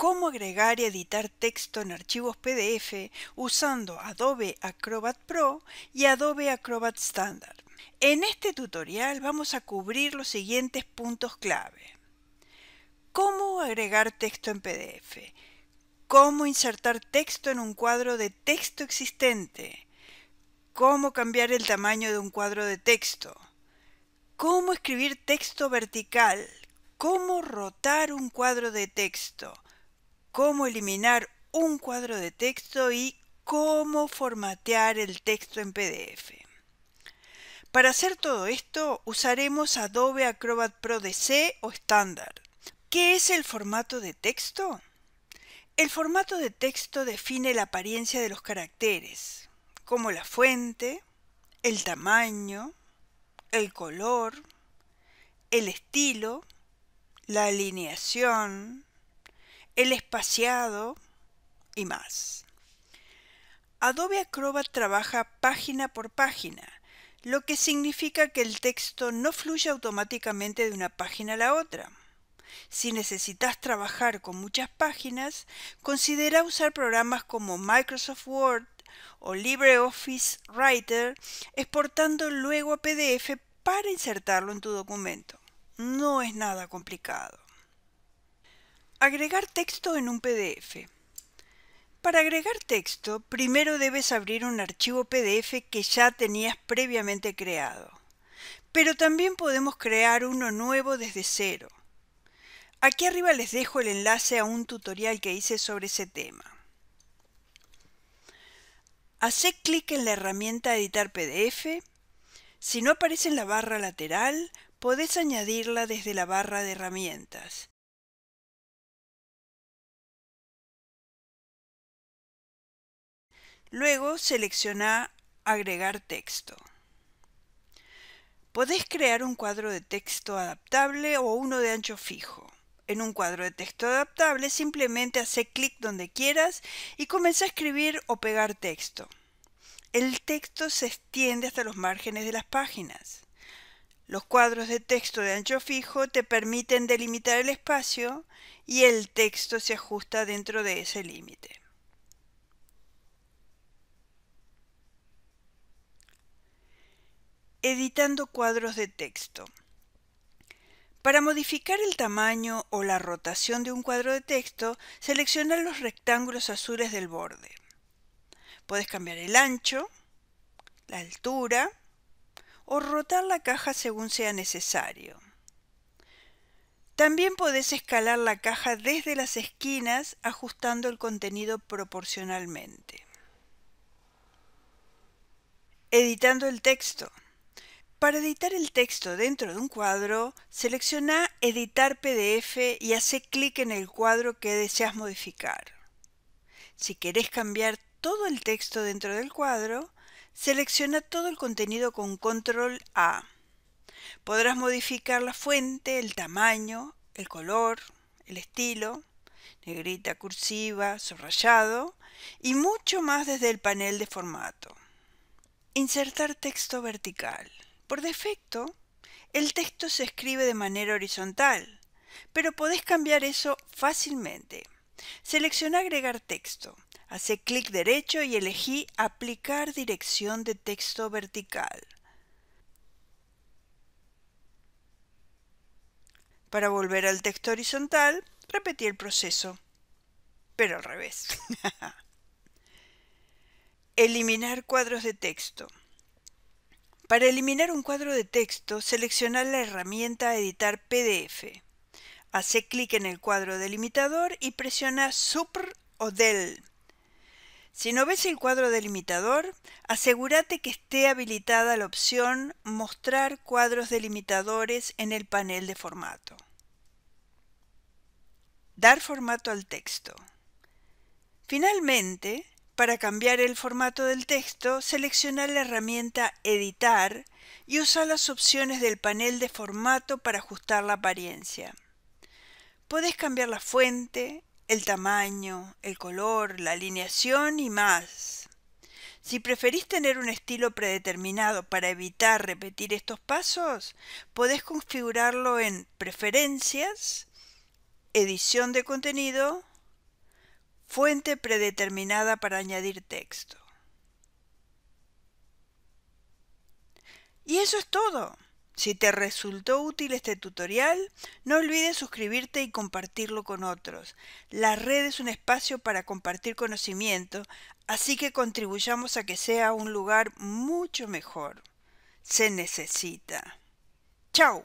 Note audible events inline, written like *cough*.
cómo agregar y editar texto en archivos PDF usando Adobe Acrobat Pro y Adobe Acrobat Standard. En este tutorial vamos a cubrir los siguientes puntos clave. Cómo agregar texto en PDF. Cómo insertar texto en un cuadro de texto existente. Cómo cambiar el tamaño de un cuadro de texto. Cómo escribir texto vertical. Cómo rotar un cuadro de texto cómo eliminar un cuadro de texto y cómo formatear el texto en PDF. Para hacer todo esto usaremos Adobe Acrobat Pro DC o estándar. ¿Qué es el formato de texto? El formato de texto define la apariencia de los caracteres, como la fuente, el tamaño, el color, el estilo, la alineación, el espaciado y más. Adobe Acrobat trabaja página por página, lo que significa que el texto no fluye automáticamente de una página a la otra. Si necesitas trabajar con muchas páginas, considera usar programas como Microsoft Word o LibreOffice Writer, exportando luego a PDF para insertarlo en tu documento. No es nada complicado. Agregar texto en un PDF. Para agregar texto, primero debes abrir un archivo PDF que ya tenías previamente creado. Pero también podemos crear uno nuevo desde cero. Aquí arriba les dejo el enlace a un tutorial que hice sobre ese tema. Hacé clic en la herramienta Editar PDF. Si no aparece en la barra lateral, podés añadirla desde la barra de herramientas. Luego selecciona Agregar texto. Podés crear un cuadro de texto adaptable o uno de ancho fijo. En un cuadro de texto adaptable simplemente hace clic donde quieras y comienza a escribir o pegar texto. El texto se extiende hasta los márgenes de las páginas. Los cuadros de texto de ancho fijo te permiten delimitar el espacio y el texto se ajusta dentro de ese límite. editando cuadros de texto. Para modificar el tamaño o la rotación de un cuadro de texto, selecciona los rectángulos azules del borde. Puedes cambiar el ancho, la altura o rotar la caja según sea necesario. También podés escalar la caja desde las esquinas ajustando el contenido proporcionalmente. Editando el texto. Para editar el texto dentro de un cuadro, selecciona Editar PDF y hace clic en el cuadro que deseas modificar. Si querés cambiar todo el texto dentro del cuadro, selecciona todo el contenido con Control A. Podrás modificar la fuente, el tamaño, el color, el estilo, negrita, cursiva, subrayado y mucho más desde el panel de formato. Insertar texto vertical. Por defecto, el texto se escribe de manera horizontal, pero podés cambiar eso fácilmente. Selecciona agregar texto, hace clic derecho y elegí aplicar dirección de texto vertical. Para volver al texto horizontal, repetí el proceso, pero al revés. *laughs* Eliminar cuadros de texto. Para eliminar un cuadro de texto, selecciona la herramienta Editar PDF. Hace clic en el cuadro delimitador y presiona Supr o Del. Si no ves el cuadro delimitador, asegúrate que esté habilitada la opción Mostrar cuadros delimitadores en el panel de formato. Dar formato al texto. Finalmente, para cambiar el formato del texto, selecciona la herramienta Editar y usa las opciones del panel de formato para ajustar la apariencia. Puedes cambiar la fuente, el tamaño, el color, la alineación y más. Si preferís tener un estilo predeterminado para evitar repetir estos pasos, podés configurarlo en Preferencias, Edición de contenido Fuente predeterminada para añadir texto. Y eso es todo. Si te resultó útil este tutorial, no olvides suscribirte y compartirlo con otros. La red es un espacio para compartir conocimiento, así que contribuyamos a que sea un lugar mucho mejor. Se necesita. ¡Chao!